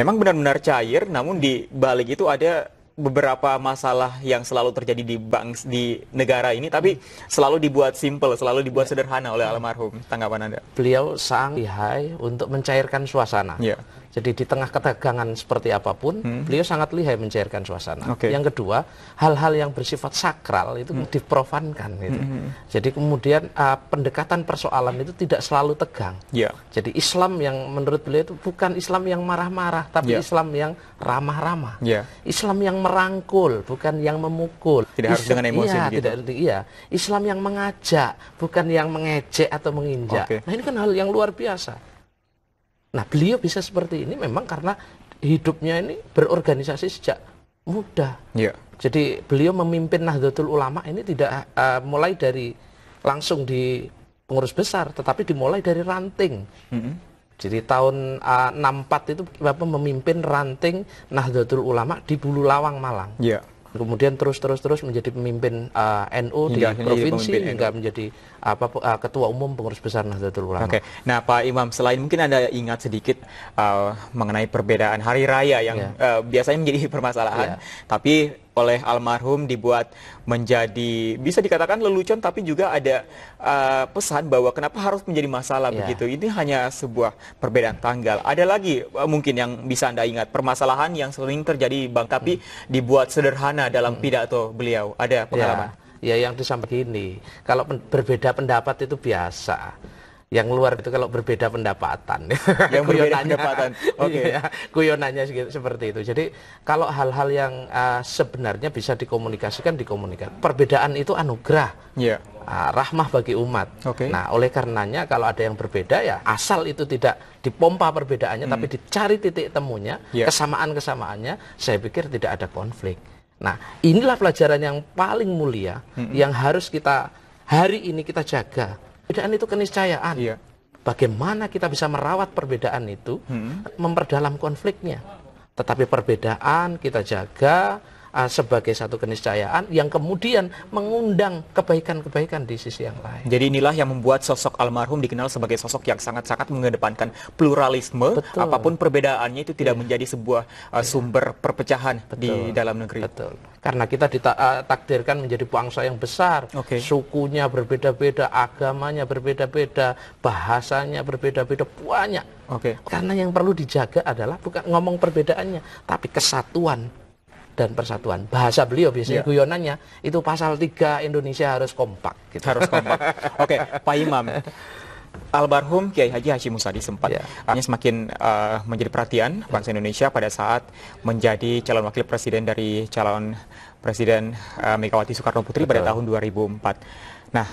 memang benar-benar cair, namun di balik itu ada beberapa masalah yang selalu terjadi di bank di negara ini tapi hmm. selalu dibuat simple, selalu dibuat iya. sederhana oleh almarhum. Tanggapan Anda? Beliau sangat lihai untuk mencairkan suasana. Yeah. Jadi di tengah ketegangan seperti apapun, hmm. beliau sangat lihai mencairkan suasana. Okay. Yang kedua, hal-hal yang bersifat sakral itu hmm. diprofankan. Gitu. Hmm, hmm. Jadi kemudian uh, pendekatan persoalan itu tidak selalu tegang. Yeah. Jadi Islam yang menurut beliau itu bukan Islam yang marah-marah, tapi yeah. Islam yang ramah-ramah. Yeah. Islam yang merangkul, bukan yang memukul. Tidak Islam, harus dengan emosi. Iya, begitu. tidak, iya. Islam yang mengajak, bukan yang mengejek atau menginjak. Okay. Nah ini kan hal yang luar biasa. Nah, beliau bisa seperti ini memang karena hidupnya ini berorganisasi sejak muda. Yeah. Jadi beliau memimpin Nahdlatul Ulama ini tidak uh, mulai dari langsung di pengurus besar, tetapi dimulai dari ranting. Mm -hmm. Jadi tahun uh, eh, 64 itu Bapak memimpin ranting Nahdlatul Ulama di Bulu Lawang Malang. Yeah kemudian terus terus terus menjadi pemimpin uh, eh, NU hingga, di provinsi hingga, NU. menjadi apa uh, ketua umum pengurus besar Nahdlatul Ulama. Oke. Okay. Nah, Pak Imam, selain mungkin Anda ingat sedikit uh, mengenai perbedaan hari raya yang yeah. Ya. uh, biasanya menjadi permasalahan, yeah. tapi oleh almarhum dibuat menjadi bisa dikatakan lelucon tapi juga ada uh, pesan bahwa kenapa harus menjadi masalah yeah. begitu. Ini hanya sebuah perbedaan tanggal. Ada lagi uh, mungkin yang bisa Anda ingat permasalahan yang sering terjadi Bang tapi hmm. dibuat sederhana dalam hmm. pidato beliau. Ada iya. pengalaman? Ya, ya yang disampaikan ini, kalau berbeda pendapat itu biasa yang luar itu kalau berbeda pendapatan yang berbeda pendapatan iya, oke okay. ya, kuyonannya seperti itu jadi kalau hal-hal yang uh, sebenarnya bisa dikomunikasikan dikomunikasikan perbedaan itu anugerah yeah. Iya. uh, rahmah bagi umat okay. nah oleh karenanya kalau ada yang berbeda ya asal itu tidak dipompa perbedaannya hmm. tapi dicari titik temunya yeah. kesamaan kesamaannya saya pikir tidak ada konflik nah inilah pelajaran yang paling mulia hmm. yang harus kita hari ini kita jaga perbedaan itu keniscayaan. Iya. Bagaimana kita bisa merawat perbedaan itu, hmm. memperdalam konfliknya. Tetapi perbedaan kita jaga, uh, sebagai satu keniscayaan yang kemudian mengundang kebaikan-kebaikan di sisi yang lain. Jadi inilah yang membuat sosok almarhum dikenal sebagai sosok yang sangat-sangat mengedepankan pluralisme, Betul. apapun perbedaannya itu tidak yeah. menjadi sebuah uh, yeah. Iya. sumber perpecahan Betul. di dalam negeri. Betul. Karena kita ditakdirkan ah, menjadi bangsa yang besar, okay. sukunya berbeda-beda, agamanya berbeda-beda, bahasanya berbeda-beda banyak. Okay. Karena yang perlu dijaga adalah bukan ngomong perbedaannya, tapi kesatuan dan persatuan. Bahasa beliau biasanya yeah. guyonannya itu pasal 3 Indonesia harus kompak. Gitu. Harus kompak. Oke, okay, Pak Imam. Almarhum Kiai Haji Hashim Musadi sempat yeah. semakin uh, menjadi perhatian bangsa Indonesia pada saat menjadi calon wakil presiden dari calon presiden uh, Megawati Soekarno Putri Betul. pada tahun 2004. Nah,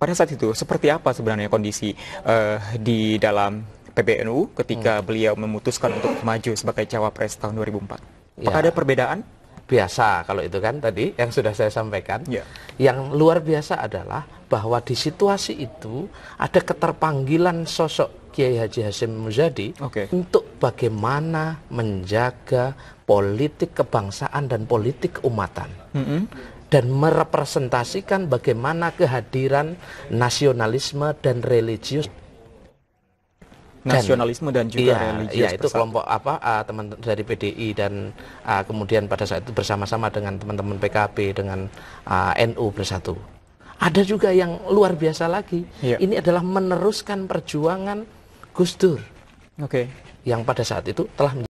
pada saat itu seperti apa sebenarnya kondisi uh, di dalam PBNU ketika hmm. beliau memutuskan untuk maju sebagai cawapres tahun 2004? ya. ada perbedaan? Biasa kalau itu kan tadi yang sudah saya sampaikan. Ya. Yang luar biasa adalah bahwa di situasi itu ada keterpanggilan sosok Kiai Haji Hasim Muzadi okay. untuk bagaimana menjaga politik kebangsaan dan politik umatan Mm -hmm dan merepresentasikan bagaimana kehadiran nasionalisme dan religius nasionalisme dan, dan juga iya, religius. Iya, itu kelompok apa uh, teman dari PDI dan uh, kemudian pada saat itu bersama-sama dengan teman-teman PKB dengan uh, eh, NU bersatu. Ada juga yang luar biasa lagi. Iya. Ini adalah meneruskan perjuangan Gus Dur. Oke. Okay. Yang pada saat itu telah